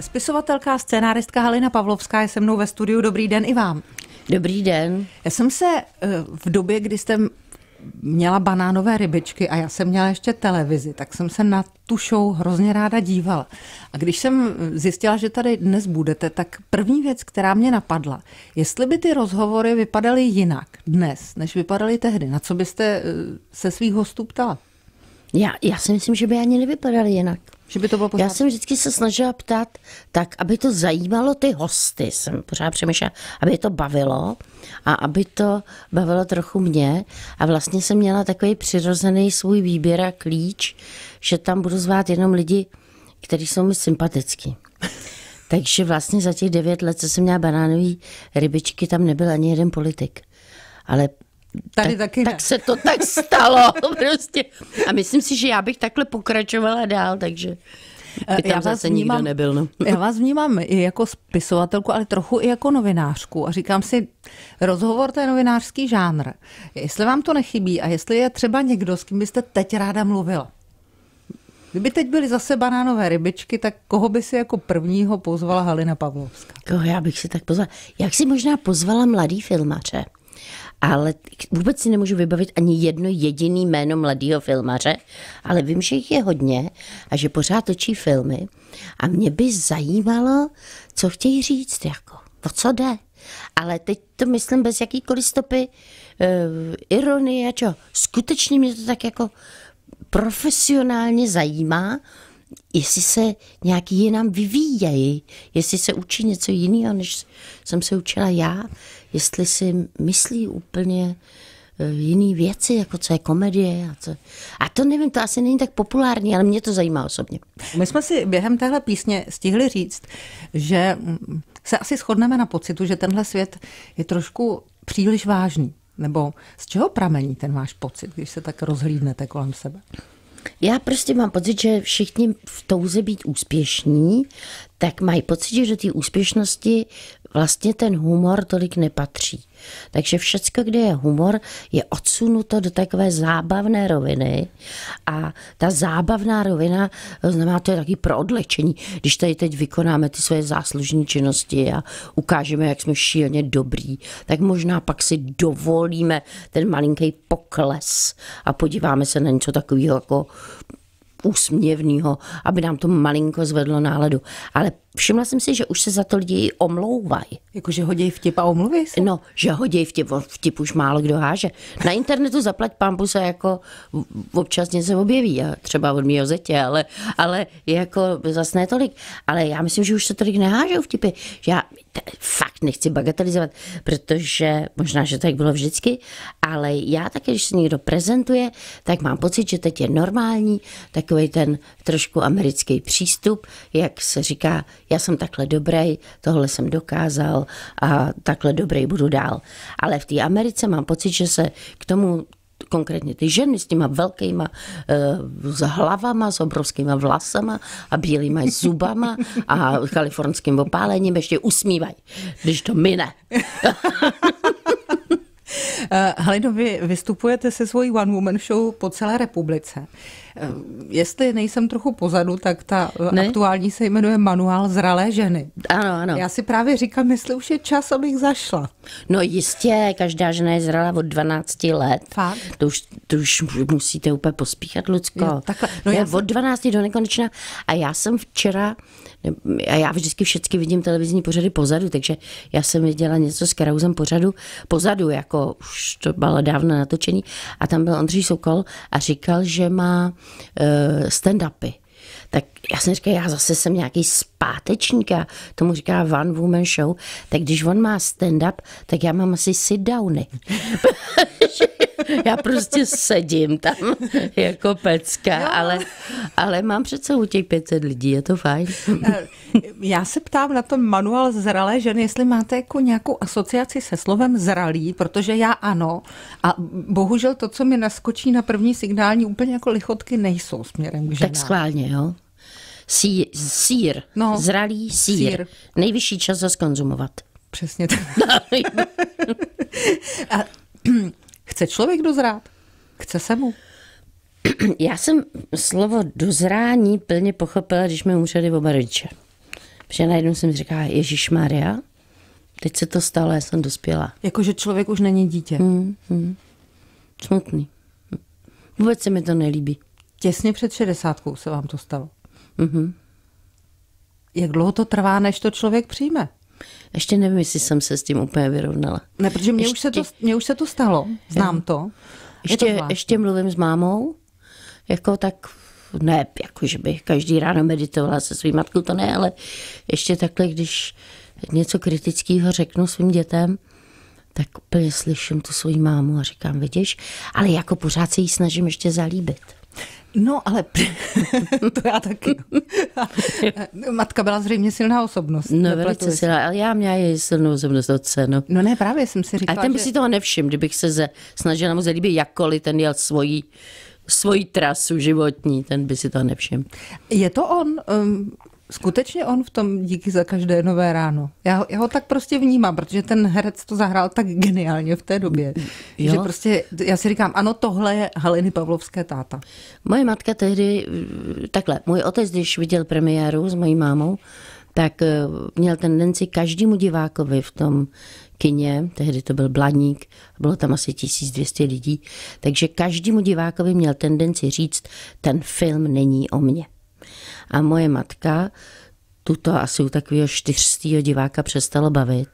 Spisovatelka a scénáristka Halina Pavlovská je se mnou ve studiu. Dobrý den i vám. Dobrý den. Já jsem se eh, v době, kdy jste měla banánové rybičky a já jsem měla ještě televizi, tak jsem se na tu show hrozně ráda dívala. A když jsem zjistila, že tady dnes budete, tak první věc, která mě napadla, jestli by ty rozhovory vypadaly jinak dnes, než vypadaly tehdy, na co byste eh, se svých hostů ptala? Já, já si myslím, že by ani nevypadaly jinak. Že by to bylo pořád... Já jsem vždycky se snažila ptát tak, aby to zajímalo ty hosty, jsem pořád přemýšlela, aby to bavilo a aby to bavilo trochu mě a vlastně jsem měla takový přirozený svůj výběr a klíč, že tam budu zvát jenom lidi, kteří jsou mi sympatický. Takže vlastně za těch devět let, co jsem měla banánový rybičky, tam nebyl ani jeden politik. Ale Tady tak, taky ne. Tak se to tak stalo prostě. A myslím si, že já bych takhle pokračovala dál, takže eh, by tam já zase vnímám, nikdo nebyl. No. Já vás vnímám i jako spisovatelku, ale trochu i jako novinářku. A říkám si, rozhovor to je novinářský žánr. Jestli vám to nechybí a jestli je třeba někdo, s kým byste teď ráda mluvila. Kdyby teď byly zase banánové rybičky, tak koho by si jako prvního pozvala Halina Pavlovská? Koho já bych si tak pozvala? Jak si možná pozvala mladý filmaře? ale vůbec si nemůžu vybavit ani jedno jediný jméno mladého filmaře, ale vím, že jich je hodně a že pořád točí filmy a mě by zajímalo, co chtějí říct, jako, o co jde. Ale teď to myslím bez jakýkoliv stopy, uh, ironie, čo. Skutečně mě to tak jako profesionálně zajímá, jestli se nějak jinam vyvíjejí, jestli se učí něco jiného, než jsem se učila já, jestli si myslí úplně e, jiné věci, jako co je komedie a co. A to nevím, to asi není tak populární, ale mě to zajímá osobně. My jsme si během téhle písně stihli říct, že mm, se asi shodneme na pocitu, že tenhle svět je trošku příliš vážný. Nebo z čeho pramení ten váš pocit, když se tak rozhlídnete kolem sebe? Já prostě mám pocit, že všichni v touze být úspěšní, tak mají pocit, že do té úspěšnosti vlastně ten humor tolik nepatří. Takže všecko, kde je humor, je odsunuto do takové zábavné roviny a ta zábavná rovina, znamená, to je taky pro odlečení. Když tady teď vykonáme ty své záslužní činnosti a ukážeme, jak jsme šíleně dobrý, tak možná pak si dovolíme ten malinký pokles a podíváme se na něco takového jako úsměvného, aby nám to malinko zvedlo náladu. Ale všimla jsem si, že už se za to lidi omlouvají. že hodí vtip a omluví se? No, že hodí vtip, vtip už málo kdo háže. Na internetu zaplať pampu se jako občas něco objeví, a třeba od mýho zetě, ale, ale jako zase ne tolik. Ale já myslím, že už se tolik nehážou vtipy. Já fakt nechci bagatelizovat, protože možná, že tak bylo vždycky, ale já také, když se někdo prezentuje, tak mám pocit, že teď je normální takový ten trošku americký přístup, jak se říká, já jsem takhle dobrý, tohle jsem dokázal a takhle dobrý budu dál. Ale v té Americe mám pocit, že se k tomu konkrétně ty ženy s těma velkýma uh, s hlavama, s obrovskýma vlasama a bílýma zubama a kalifornským opálením ještě usmívají, když to my ne. Eh, Halino, vy vystupujete se svojí One Woman Show po celé republice. Eh, jestli nejsem trochu pozadu, tak ta ne? aktuální se jmenuje Manuál zralé ženy. Ano, ano. Já si právě říkám, jestli už je čas, abych zašla. No jistě, každá žena je zralá od 12 let. Fakt? To už, to už musíte úplně pospíchat, Lucko. Jo, takhle. No já, já jsem... od 12 do nekonečna. A já jsem včera, a já vždycky všechny vidím televizní pořady pozadu, takže já jsem viděla něco s Karauzem pořadu, pozadu, jako už to bylo dávno natočený. A tam byl Ondřej Sokol a říkal, že má Eh, stand-upy. Tak já jsem říkal, já zase jsem nějaký pátečníka, tomu říká One Woman Show, tak když on má stand-up, tak já mám asi sit-downy. já prostě sedím tam jako pecka, no. ale, ale mám přece u těch 500 lidí, je to fajn. Eh, já se ptám na ten manuál zralé ženy, jestli máte jako nějakou asociaci se slovem zralý, protože já ano a bohužel to, co mi naskočí na první signální úplně jako lichotky nejsou směrem k ženám. Tak schválně, jo? Sí, sír no, zralý sír. sír. Nejvyšší čas zase konzumovat. Přesně tak. No, A chce člověk dozrát? Chce se mu? Já jsem slovo dozrání plně pochopila, když mi umřeli oba rodiče. Protože najednou jsem říká, Ježíš Maria, teď se to stalo, já jsem dospěla. Jakože člověk už není dítě. Mm, mm. Smutný. Vůbec se mi to nelíbí. Těsně před šedesátkou se vám to stalo. Mm-hmm. Jak dlouho to trvá, než to člověk přijme? Ještě nevím, jestli jsem se s tím úplně vyrovnala. Ne, protože mně, ještě... už, se to, mně už se to stalo, znám to. Ještě, je to ještě mluvím s mámou, jako tak ne, jako že bych každý ráno meditovala se svým matkou, to ne, ale ještě takhle, když něco kritického řeknu svým dětem, tak úplně slyším tu svoji mámu a říkám, vidíš, ale jako pořád se jí snažím ještě zalíbit. No, ale to já taky. Matka byla zřejmě silná osobnost. No, velice silná, ale já měla její silnou osobnost od No. no ne, právě jsem si říkala. A ten by že... si toho nevšiml, kdybych se ze, snažila mu zalíbit jakkoliv, ten jel svojí svoji trasu životní, ten by si toho nevšiml. Je to on, um Skutečně on v tom díky za každé nové ráno. Já, já ho tak prostě vnímám, protože ten herec to zahrál tak geniálně v té době. Mm, jo. Že prostě, já si říkám, ano, tohle je Haliny Pavlovské táta. Moje matka tehdy, takhle, můj otec, když viděl premiéru s mojí mámou, tak eh, měl tendenci každému divákovi v tom kině, tehdy to byl Blaník, bylo tam asi 1200 lidí, takže každému divákovi měl tendenci říct, ten film není o mně. A moje matka tuto asi u takového čtyřstýho diváka přestalo bavit.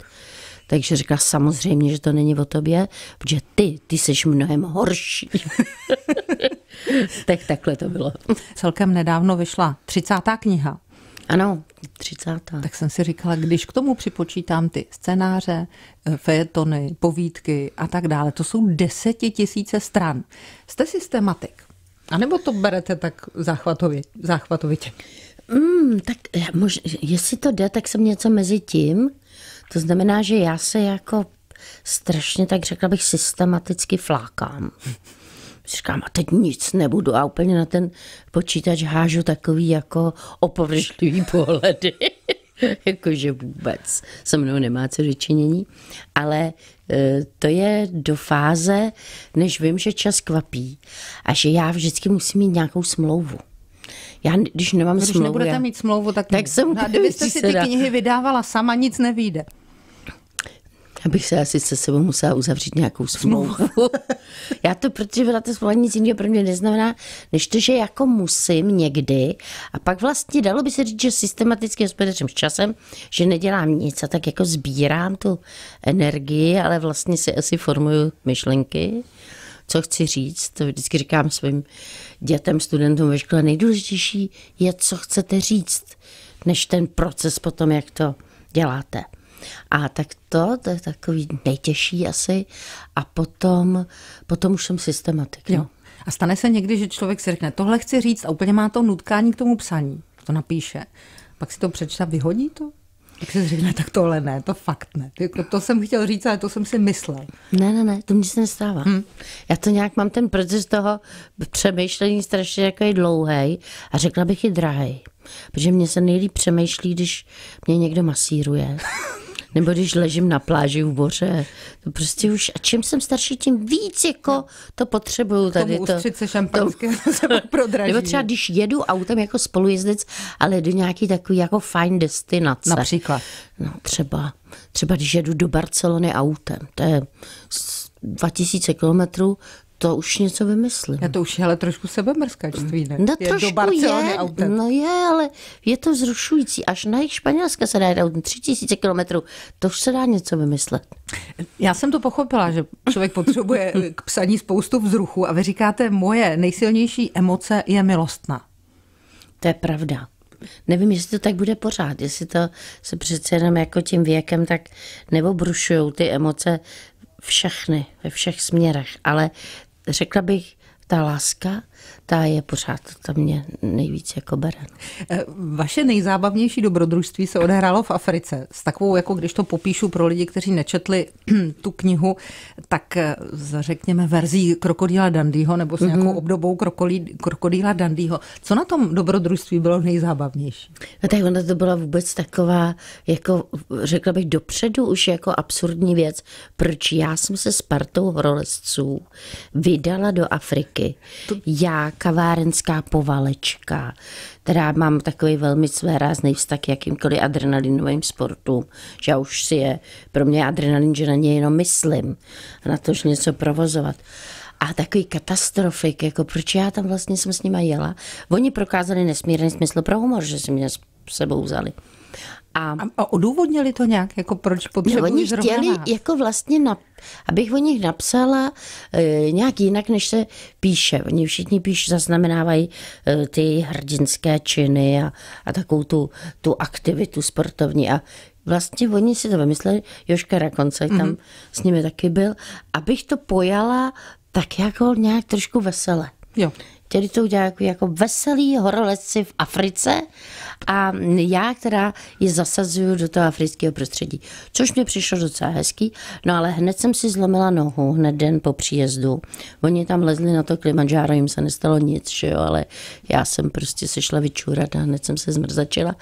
Takže říká samozřejmě, že to není o tobě, protože ty, ty seš mnohem horší. tak takhle to bylo. Celkem nedávno vyšla 30. kniha. Ano, 30. Tak jsem si říkala, když k tomu připočítám ty scénáře, eh, fejetony, povídky a tak dále, to jsou desetitisíce stran. Jste systematik. A nebo to berete tak záchvatově, záchvatovitě? Mm, tak mož, jestli to jde, tak jsem něco mezi tím. To znamená, že já se jako strašně, tak řekla bych, systematicky flákám. Říkám, a teď nic nebudu a úplně na ten počítač hážu takový jako opovržlivý pohledy. Jakože vůbec se mnou nemá co dočinění. Ale E, to je do fáze, než vím, že čas kvapí a že já vždycky musím mít nějakou smlouvu. Já, když nemám no, když smlouvu... Když nebudete já, mít smlouvu, tak, tak jsem, no, kdybyste si ty knihy vydávala sama, nic nevíde. Já bych se asi se sebou musela uzavřít nějakou smlouvu. Já to, protože byla to smlouva nic jiného pro mě neznamená, než to, že jako musím někdy a pak vlastně dalo by se říct, že systematicky hospodařím s časem, že nedělám nic a tak jako sbírám tu energii, ale vlastně si asi formuju myšlenky co chci říct, to vždycky říkám svým dětem, studentům ve škole, nejdůležitější je, co chcete říct, než ten proces potom, jak to děláte. A tak to, to je takový nejtěžší asi. A potom, potom už jsem systematik. Jo. No. A stane se někdy, že člověk si řekne, tohle chci říct a úplně má to nutkání k tomu psaní. To napíše. Pak si to přečta, vyhodí to? Tak si řekne, tak tohle ne, to fakt ne. Jako to jsem chtěl říct, ale to jsem si myslel. Ne, ne, ne, to mi se nestává. Hmm. Já to nějak mám ten proces toho přemýšlení strašně jako je dlouhý a řekla bych i drahý. Protože mě se nejlíp přemýšlí, když mě někdo masíruje. Nebo když ležím na pláži v boře, to prostě už, a čím jsem starší, tím víc jako to potřebuju tady. To, se šampanské to, se prodraží. Nebo třeba když jedu autem jako spolujezdec, ale do nějaký takový jako fajn destinace. Například? No třeba, třeba když jedu do Barcelony autem, to je 2000 kilometrů, to už něco vymyslím. Já to už je ale trošku sebemrskačství, ne? No je trošku do Barcelony je, autem. no je, ale je to zrušující. Až na jich Španělska se dá jet autem 3000 kilometrů. To už se dá něco vymyslet. Já jsem to pochopila, že člověk potřebuje k psaní spoustu vzruchu a vy říkáte, moje nejsilnější emoce je milostná. To je pravda. Nevím, jestli to tak bude pořád, jestli to se přece jenom jako tím věkem tak nebo brušují ty emoce všechny, ve všech směrech, ale řekla bych, ta láska ta je pořád, ta mě nejvíc jako bere. Eh, vaše nejzábavnější dobrodružství se odehrálo v Africe. S takovou, jako když to popíšu pro lidi, kteří nečetli tu knihu, tak eh, řekněme verzí krokodýla Dandyho nebo s mhm. nějakou mm-hmm. obdobou krokolí, krokodýla Dandyho. Co na tom dobrodružství bylo nejzábavnější? No tak ona to byla vůbec taková, jako řekla bych dopředu už jako absurdní věc, proč já jsem se s partou horolezců vydala do Afriky. To... Já ta kavárenská povalečka, která mám takový velmi své rázný vztah k jakýmkoliv adrenalinovým sportům, že já už si je, pro mě je adrenalin, že na ně jenom myslím a na to, že něco provozovat a takový katastrofik, jako proč já tam vlastně jsem s nima jela. Oni prokázali nesmírný smysl pro humor, že si mě sebou vzali. A, a odůvodnili to nějak, jako proč potřebují Oni chtěli nás? jako vlastně, na, abych o nich napsala e, nějak jinak, než se píše. Oni všichni píš zaznamenávají e, ty hrdinské činy a, a takovou tu, tu aktivitu sportovní. A vlastně oni si to vymysleli, Joška Rakonce tam mm-hmm. s nimi taky byl, abych to pojala tak jako nějak trošku vesele. Jo chtěli to udělat jako, jako veselí horolezci v Africe a já, která je zasazuju do toho afrického prostředí, což mě přišlo docela hezký, no ale hned jsem si zlomila nohu, hned den po příjezdu. Oni tam lezli na to klimanžáro, jim se nestalo nic, že jo, ale já jsem prostě sešla vyčůrat a hned jsem se zmrzačila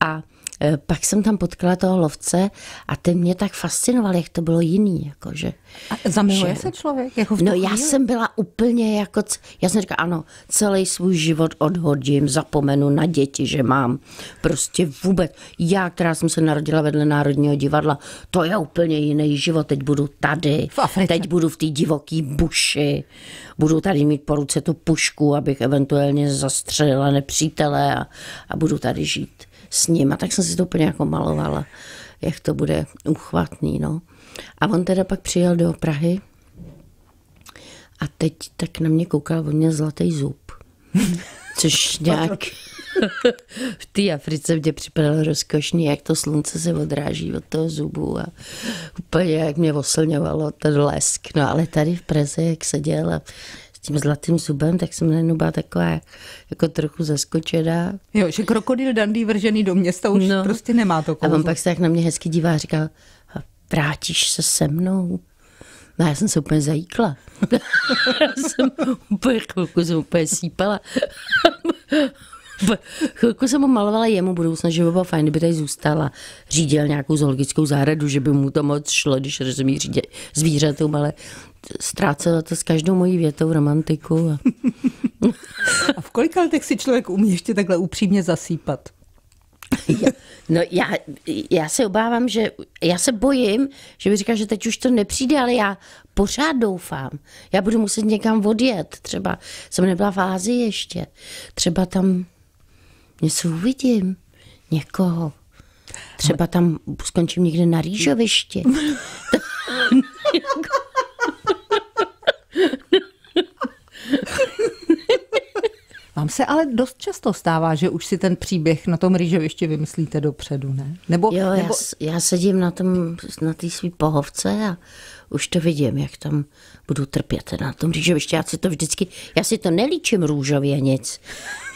a Eh, pak jsem tam potkala toho lovce a ten mě tak fascinoval, jak to bylo jiný. Jako, že, a zamiluje že, se člověk? Jako no já jsem byla úplně jako, já jsem říkala, ano, celý svůj život odhodím, zapomenu na děti, že mám. Prostě vůbec. Já, která jsem se narodila vedle Národního divadla, to je úplně jiný život. Teď budu tady, v teď budu v té divoký buši, budu tady mít po ruce tu pušku, abych eventuálně zastřelila nepřítele a, a budu tady žít s ním. A tak jsem si to úplně jako malovala, jak to bude uchvatný. No. A on teda pak přijel do Prahy a teď tak na mě koukal, on měl zlatý zub. Což nějak v té Africe mě připadalo rozkošně, jak to slunce se odráží od toho zubu a úplně jak mě oslňovalo ten lesk. No ale tady v Praze, jak se dělal, tím zlatým zubem, tak jsem najednou byla taková jako trochu zaskočená. Jo, že krokodil Dandy vržený do města už no. prostě nemá to kouzlo. A on pak se tak na mě hezky dívá a říkal, vrátíš se se mnou? No já jsem se úplně zajíkla. já jsem úplně chvilku jsem úplně sípala. Chvilku jsem mu malovala jemu budoucnost, že by bylo fajn, kdyby tady zůstala. Řídil nějakou zoologickou zahradu, že by mu to moc šlo, když rozumí zvířatům, ale ztrácela to s každou mojí větou romantiku. A... a v kolika letech si člověk umí ještě takhle upřímně zasípat? No já, já se obávám, že já se bojím, že by říkal, že teď už to nepřijde, ale já pořád doufám. Já budu muset někam odjet, třeba jsem nebyla v Ázii ještě, třeba tam něco uvidím, někoho. Třeba tam skončím někde na rýžovišti. se ale dost často stává, že už si ten příběh na tom rýžovišti vymyslíte dopředu, ne? Nebo, jo, nebo... Já, já sedím na tom, na svý pohovce a už to vidím, jak tam budu trpět na tom rýžovišti. Já si to vždycky, já si to nelíčím růžově nic.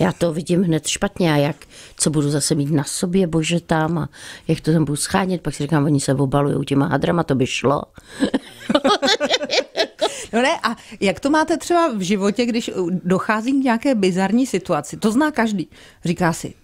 Já to vidím hned špatně a jak, co budu zase mít na sobě, bože tam a jak to tam budu schánět. Pak si říkám, oni se obalují těma hadrama, to by šlo. No ne, a jak to máte třeba v životě, když uh, dochází k nějaké bizarní situaci? To zná každý. Říká si,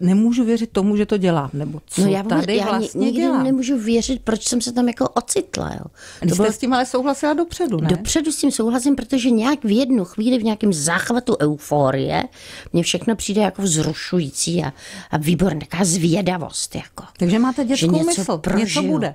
nemůžu věřit tomu, že to dělám, nebo co no já vůbec, tady já vlastně nikdy dělám. nemůžu věřit, proč jsem se tam jako ocitla. Jo. A jste bylo... s tím ale souhlasila dopředu, ne? Dopředu s tím souhlasím, protože nějak v jednu chvíli v nějakém záchvatu euforie mně všechno přijde jako vzrušující a, a výborná zvědavost. Jako. Takže máte dětskou že něco mysl, prožiju. něco bude.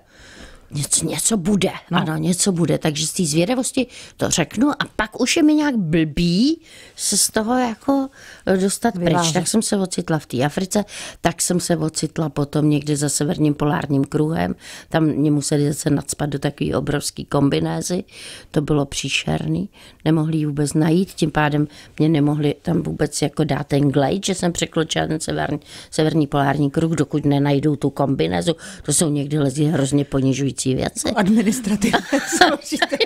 Něco, něco bude, no. ano, něco bude. Takže z té zvědavosti to řeknu a pak už je mi nějak blbý se z toho jako eh, dostat Vyvážit. pryč. Tak jsem se ocitla v té Africe, tak jsem se ocitla potom někde za severním polárním kruhem. Tam mě museli zase nadspat do takové obrovské kombinézy. To bylo příšerný. Nemohli ji vůbec najít, tím pádem mě nemohli tam vůbec jako dát ten glejt, že jsem překločila ten severní, severní polární kruh, dokud nenajdou tu kombinézu. To jsou někdy lezí hrozně ponižující ponižující věci. No, administrativně složité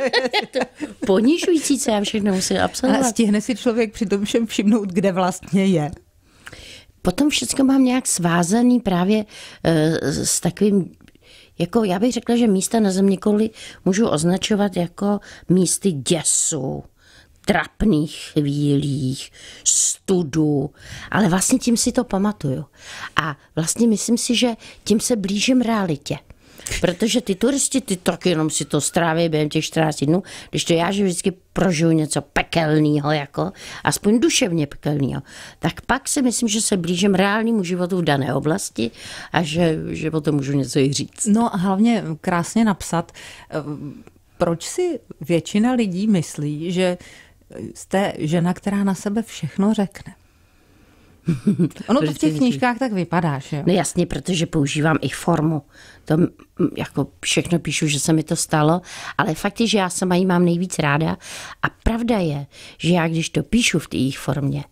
Ponižující, co já všechno musím absolvovat. A stihne si člověk při tom všem všimnout, kde vlastně je. Potom všechno mám nějak svázaný právě eh, s takovým jako já bych řekla, že místa na země koli můžu označovat jako místy děsu, trapných chvílích, studu, ale vlastně tím si to pamatuju. A vlastně myslím si, že tím se blížím realitě. Protože ty turisti, ty tak jenom si to stráví během těch 14 dnů, když to já, že vždycky prožiju něco pekelného, jako, aspoň duševně pekelného, tak pak si myslím, že se blížím reálnému životu v dané oblasti a že, že o tom můžu něco i říct. No a hlavně krásně napsat, eh, proč si většina lidí myslí, že jste žena, která na sebe všechno řekne? ono to v těch knížkách tak vypadá, že jo? No jasně, protože používám i formu. To mm, jako všechno píšu, že se mi to stalo, ale fakt je, že já sama ji mám nejvíc ráda a pravda je, že já když to píšu v té jejich formě,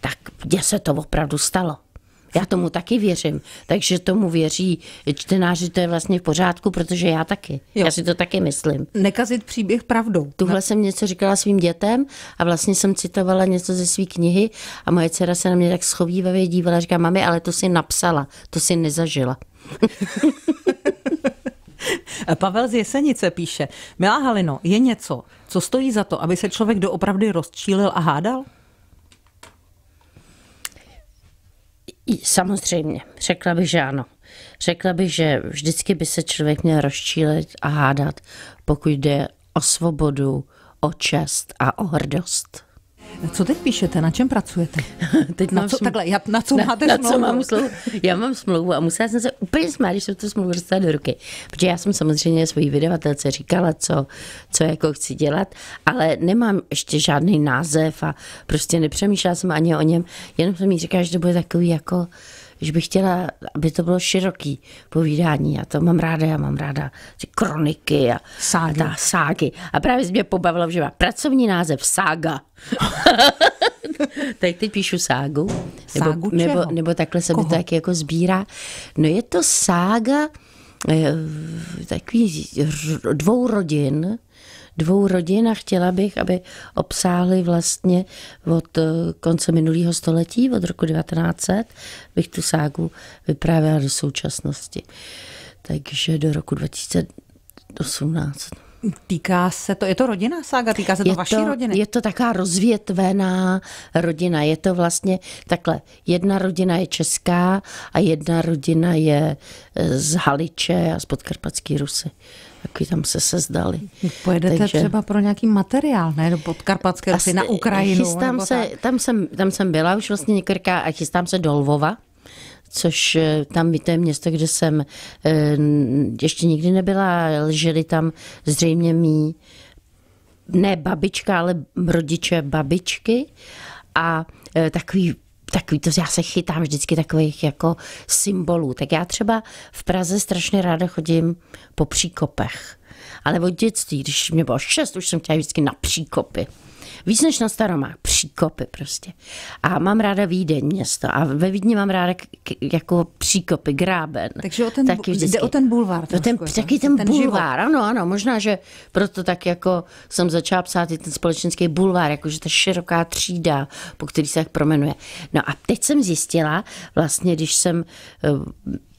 tak mně se to opravdu stalo. Já tomu taky věřím, takže tomu věří čtenáři, to je vlastně v pořádku, protože já taky. Jo. Já si to taky myslím. Nekazit příběh pravdou. Tuhle ne. jsem něco říkala svým dětem a vlastně jsem citovala něco ze své knihy a moje dcera se na mě tak schovývavě dívala, říká, mami, ale to si napsala, to si nezažila. Pavel z Jesenice píše, Milá Halino, je něco, co stojí za to, aby se člověk doopravdy rozčílil a hádal? Samozřejmě, řekla bych, že ano. Řekla bych, že vždycky by se člověk měl rozčílit a hádat, pokud jde o svobodu, o čest a o hrdost. Co teď píšete, na čem pracujete? teď na, co, sml... takhle, já, na co na, máte na smlouvu? Co mám smlouvu? Já mám smlouvu a musela jsem se úplně smát, když jsem tu smlouvu dostala do ruky. Protože já jsem samozřejmě svojí vydavatelce říkala, co, co jako chci dělat, ale nemám ještě žádný název a prostě nepřemýšlela jsem ani o něm, jenom jsem jí říkala, že to bude takový jako když bych chtěla, aby to bylo široký povídání. Já to mám ráda, já mám ráda ty kroniky a, ságy. a ságy. A právě mě pobavilo, že má pracovní název sága. tak teď píšu ságu. Nebo, ságu nebo, nebo takhle se mi to taky jako sbírá. No je to sága eh, takový dvou rodin, dvou rodin a chtěla bych, aby obsáhly vlastně od eh, konce minulého století, od roku 1900, bych tu ságu vyprávěla do současnosti. Takže do roku 2018. Týká se to, je to rodina sága, týká se to je vaší rodiny? Je to taková rozvětvená rodina, je to vlastně takhle, jedna rodina je česká a jedna rodina je eh, z Haliče a z podkarpatské Rusy taky tam se sezdali. Pojedete Takže... třeba pro nějaký materiál, ne? Do Podkarpatské asi, na Ukrajinu. Chystám se, tam, jsem, tam jsem byla už vlastně několika a chystám se do Lvova, což eh, tam víte, je město, kde jsem eh, ještě nikdy nebyla, žili tam zřejmě mý, ne babička, ale rodiče babičky a eh, takový tak to, já se chytám vždycky takových jako symbolů. Tak já třeba v Praze strašně ráda chodím po příkopech. Ale od dětství, když mě bylo šest, už jsem chtěla vždycky na příkopy víc než na Staromách, příkopy prostě. A mám ráda Vídeň město a ve Vídni mám ráda k, k, jako příkopy, gráben. Takže o ten, taky vždycky, jde o ten bulvár. O no, ten, trošku, taky ten, ten bulvár, život. ano, ano, možná, že proto tak jako jsem začala psát i ten společenský bulvár, jakože ta široká třída, po který se tak promenuje. No a teď jsem zjistila, vlastně, když jsem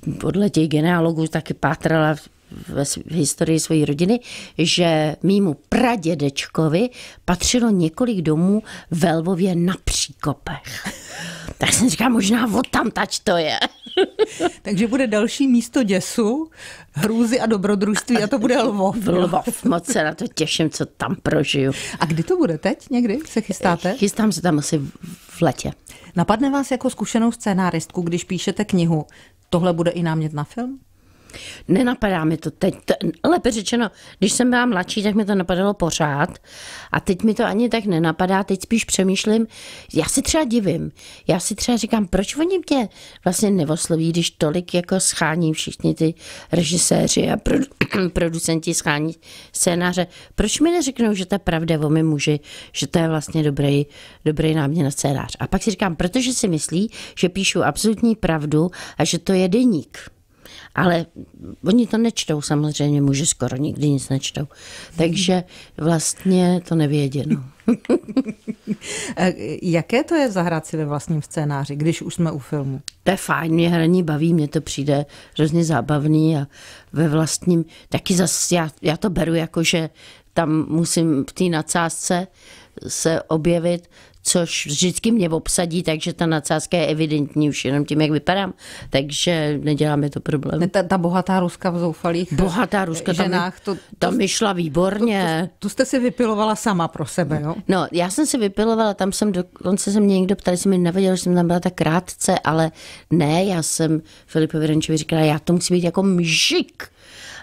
eh, podle těch genealogů taky pátrala v historii své rodiny, že mýmu pradědečkovi patřilo několik domů ve Lvově na příkopech. Tak jsem říkal, možná od tam tač to je. Takže bude další místo děsu, hrůzy a dobrodružství a to bude Lvov. Lvov, moc se na to těším, co tam prožiju. A kdy to bude teď někdy? Se chystáte? Chystám se tam asi v letě. Napadne vás jako zkušenou scénáristku, když píšete knihu, tohle bude i námět na film? Nenapadá mi to teď. Lépe řečeno, když jsem byla mladší, tak mi to napadalo pořád. A teď mi to ani tak nenapadá. Teď spíš přemýšlím, já si třeba divím. Já si třeba říkám, proč oni mě vlastně nevosloví, když tolik jako schání všichni ty režiséři a produ- producenti schání scénáře. Proč mi neřeknou, že to je pravda o mi muži, že to je vlastně dobrý, dobrý námě na scénář. A pak si říkám, protože si myslí, že píšu absolutní pravdu a že to je deník ale oni to nečtou samozřejmě, muži skoro nikdy nic nečtou. Takže vlastně to nevěděno. Eh, jaké to je zahrát si ve vlastním scénáři, když už jsme u filmu? To je fajn, mě hraní baví, mě to přijde hrozně zábavný a ve vlastním, taky zase já, já to beru jako, že tam musím v té nadsázce se objevit, což vždycky mě obsadí, takže ta nadsázka je evidentní už jenom tím, jak vypadám. Takže neděláme to problém. Ne, ta, ta bohatá ruska v zoufalých bohatá ruska, eh, ženách, tam, to, tam mi šla výborně. To, to, to jste si vypilovala sama pro sebe, jo? No, já jsem si vypilovala, tam jsem dokonce se mě někdo ptal, jsem mi nevěděl, že jsem tam byla tak krátce, ale ne, já jsem Filipovi Renčovi říkala, já to musí být jako mžik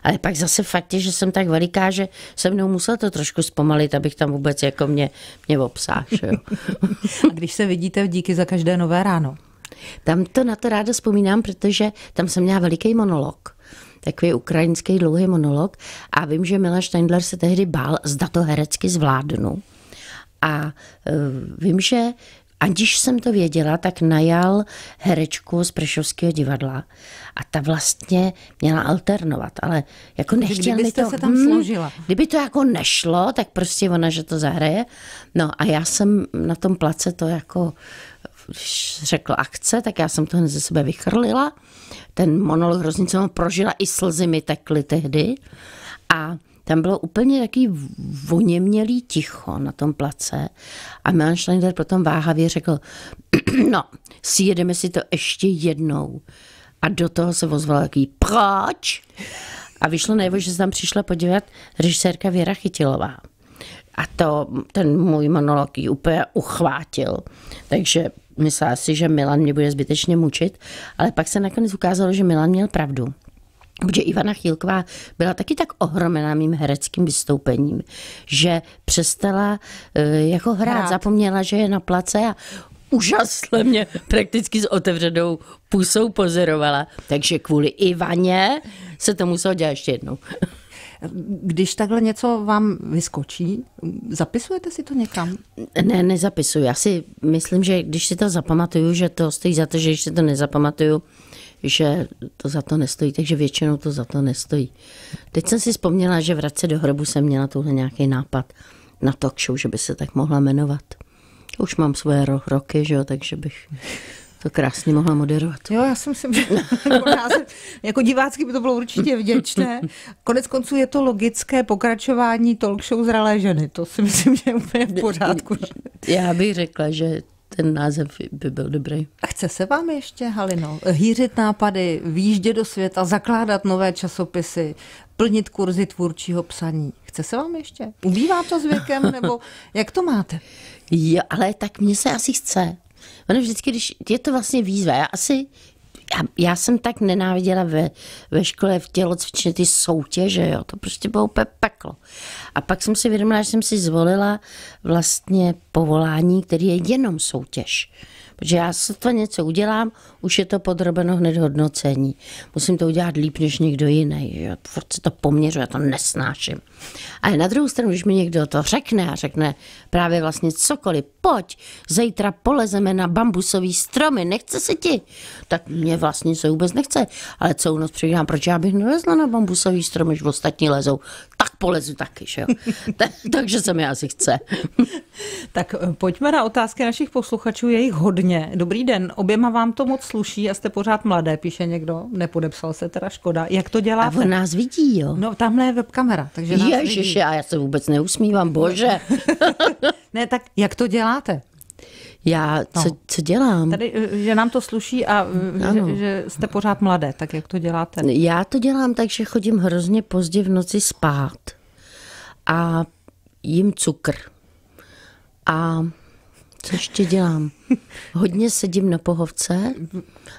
ale pak zase fakt je, že jsem tak veliká, že se mnou musela to trošku zpomalit, abych tam vůbec jako mě, mě obsáš. Jo. A když se vidíte, díky za každé nové ráno. Tam to na to ráda vzpomínám, protože tam jsem měla veliký monolog takový ukrajinský dlouhý monolog a vím, že Mila Steindler se tehdy bál, zda to herecky zvládnu. A eh, vím, že a když jsem to věděla, tak najal herečku z Prešovského divadla a ta vlastně měla alternovat, ale jako nechtěl mi to... se tam hmm, složila. Kdyby to jako nešlo, tak prostě ona, že to zahraje. No a já jsem na tom place to jako řekl akce, tak já jsem to hned ze sebe vychrlila. Ten monolog hroznice prožila, i slzy mi tekly tehdy. A tam bylo úplně takový voněmělý ticho na tom place a Milan Schneider potom váhavě řekl, no, si jedeme si to ještě jednou. A do toho se ozval takový, proč? A vyšlo najevo, že se tam přišla podívat režisérka Věra Chytilová. A to ten můj monolog ji úplně uchvátil. Takže myslela si, že Milan mě bude zbytečně mučit, ale pak se nakonec ukázalo, že Milan měl pravdu. Protože Ivana Chýlková byla taky tak ohromená mým hereckým vystoupením, že přestala e, jako hrát, hrát. zapomněla, že je na place a úžasle mě prakticky s otevřenou pusou pozorovala. Takže kvůli Ivaně se to muselo dělat ještě jednou. Když takhle něco vám vyskočí, zapisujete si to někam? Ne, nezapisuju. Já si myslím, že když si to zapamatuju, že to stojí za to, že když si to nezapamatuju, že to za to nestojí, takže většinou to za to nestojí. Teď jsem si vzpomněla, že v Radce do hrobu jsem měla tuhle nějaký nápad na talk show, že by se tak mohla jmenovat. Už mám svoje ro- roky, že jo, takže bych to krásně mohla moderovat. Jo, já jsem si myslím, že jako divácky by to bylo určitě vděčné. Konec konců je to logické pokračování talk show zralé ženy. To si myslím, že je úplně v pořádku. Já bych řekla, že ten název by byl dobrý. A chce se vám ještě, Halino, hýřit nápady, výjíždět do světa, zakládat nové časopisy, plnit kurzy tvůrčího psaní? Chce se vám ještě? Ubývá to s věkem, nebo jak to máte? Jo, ale tak mně se asi chce. Ono vždycky, když je to vlastně výzva, já asi já, já jsem tak nenáviděla ve, ve škole v tělocvičně ty soutěže, jo, to prostě bylo úplně peklo. A pak jsem si vědomila, že jsem si zvolila vlastně povolání, který je jenom soutěž. Protože já to něco udělám, už je to podrobeno hned hodnocení. Musím to udělat líp než někdo jiný. Že? Furt se to poměřuje, já to nesnáším. Ale na druhou stranu, když mi někdo to řekne a řekne právě vlastně cokoliv, pojď, zítra polezeme na bambusový stromy, nechce se ti, tak mě vlastně se vůbec nechce. Ale co u nás přidám, proč já bych nelezla na bambusový stromy? když ostatní lezou, tak polezu taky, že jo. Takže se mi asi chce. tak eh, pojďme na otázky našich posluchačů, je jich hodně. Dobrý den, oběma vám to moc sluší a jste pořád mladé, píše někdo, nepodepsal se teda škoda. Jak to dělá? A on nás vidí, jo. No, tamhle je webkamera, takže nás Ježiši, a já se vůbec neusmívám, bože. ne, tak jak to děláte? Já, no. co, co dělám? Tady, eh, že nám to sluší a eh, že, že jste pořád mladé, tak jak to děláte? Já to dělám tak, že chodím hrozně pozdě v noci spát a jím cukr. A co ještě dělám? Hodně sedím na pohovce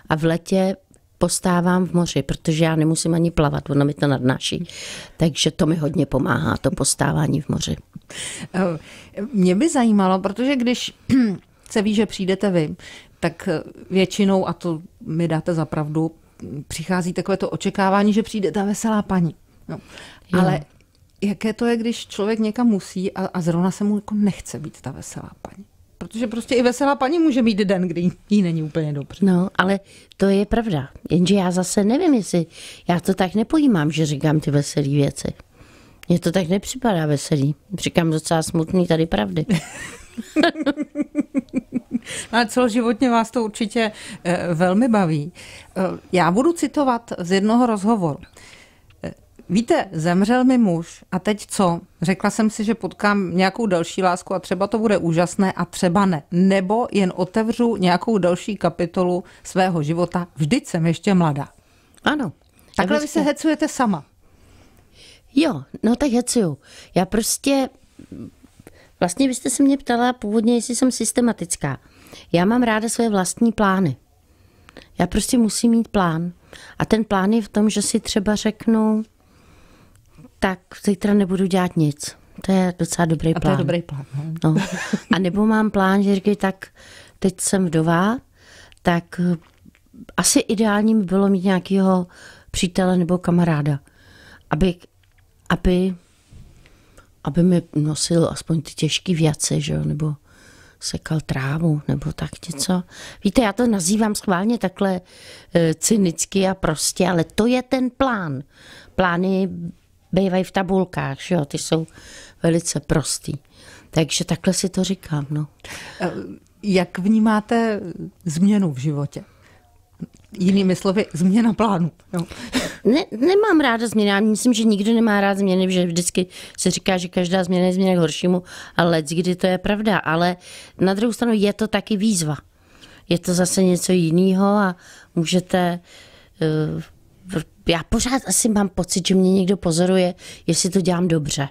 a v letě postávám v moři, protože já nemusím ani plavat, ona mi to nadnáší. Takže to mi hodně pomáhá, to postávání v moři. Eh, mě by zajímalo, protože když se ví, že přijdete vy, tak eh, většinou, a to mi dáte za pravdu, přichází takové to očekávání, že přijde ta veselá paní. No. Ale jaké to je, když člověk někam musí a, a zrovna se mu jako nechce být ta veselá paní? Protože prostě i veselá paní může mít den, kdy jí není úplně dobře. No, ale to je pravda. Jenže já zase nevím, jestli já to tak nepojímám, že říkám ty veselé věci. Mně to tak nepřipadá veselý. Říkám docela smutný tady pravdy. Ale celoživotně vás to určitě eh, velmi baví. Eh, já budu citovat z jednoho rozhovoru víte, zemřel mi muž a teď co? Řekla jsem si, že potkám nějakou další lásku a třeba to bude úžasné a třeba ne. Nebo jen otevřu nějakou další kapitolu svého života. Vždyť jsem ještě mladá. Ano. Takhle vy prostě- se hecujete sama. Jo, no tak hecuju. Já prostě... Vlastně vy jste se mě ptala původně, jestli jsem systematická. Já mám ráda svoje vlastní plány. Já prostě musím mít plán. A ten plán je v tom, že si třeba řeknu, tak zítra nebudu dělat nic. To je docela dobrý a plán. A to je dobrý plán. No. no. A nebo mám plán, že říkají, tak teď jsem vdová, tak eh, asi ideální by bylo mít nějakého přítele nebo kamaráda, aby, aby, aby mi nosil aspoň ty těžké věci, že jo, nebo sekal trávu nebo tak něco. Víte, já to nazývám schválně takhle e, cynicky a prostě, ale to je ten plán. Plány bývají v tabulkách, že jo? ty jsou velice prostý. Takže takhle si to říkám. No. Eh, jak vnímáte změnu v životě? Jinými slovy, změna plánu. No. Ne, nemám ráda změny. Já myslím, že nikdo nemá rád změny, že vždycky se říká, že každá změna je změna k horšímu, ale kdy to je pravda. Ale na druhou stranu je to taky výzva. Je to zase něco jiného a můžete uh, já pořád asi mám pocit, že mě někdo pozoruje, jestli to dělám dobře.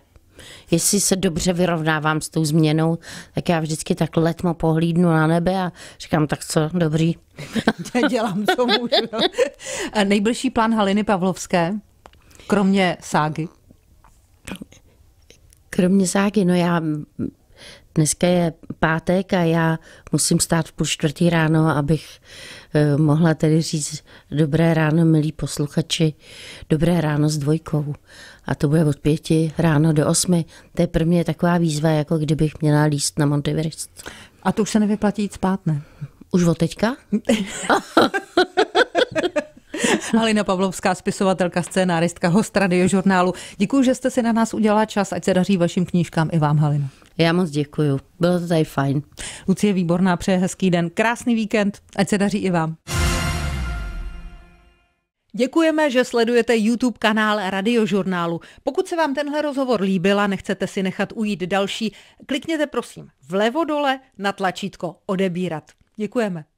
Jestli se dobře vyrovnávám s tou změnou, tak já vždycky tak letmo pohlídnu na nebe a říkám, tak co, dobrý. Já dělám, co můžu. Nejbližší plán Haliny Pavlovské, kromě ságy? Kromě ságy, no já Dneska je pátek a já musím stát v půl čtvrtý ráno, abych eh, mohla tedy říct dobré ráno, milí posluchači, dobré ráno s dvojkou. A to bude od pěti ráno do osmi. To je pro mě taková výzva, jako kdybych měla líst na Monteverest. A to už se nevyplatí jít spát, ne? Už od teďka? Halina Pavlovská, spisovatelka, scénáristka, host radiožurnálu. Děkuji, že jste si na nás udělala čas, ať se daří vašim knížkám i vám, Halina. Já moc děkuju. Bylo to tady fajn. Lucie Výborná přeje hezký den, krásný víkend, ať se daří i vám. Děkujeme, že sledujete YouTube kanál Radiožurnálu. Pokud se vám tenhle rozhovor líbil a nechcete si nechat ujít další, klikněte prosím vlevo dole na tlačítko odebírat. Děkujeme.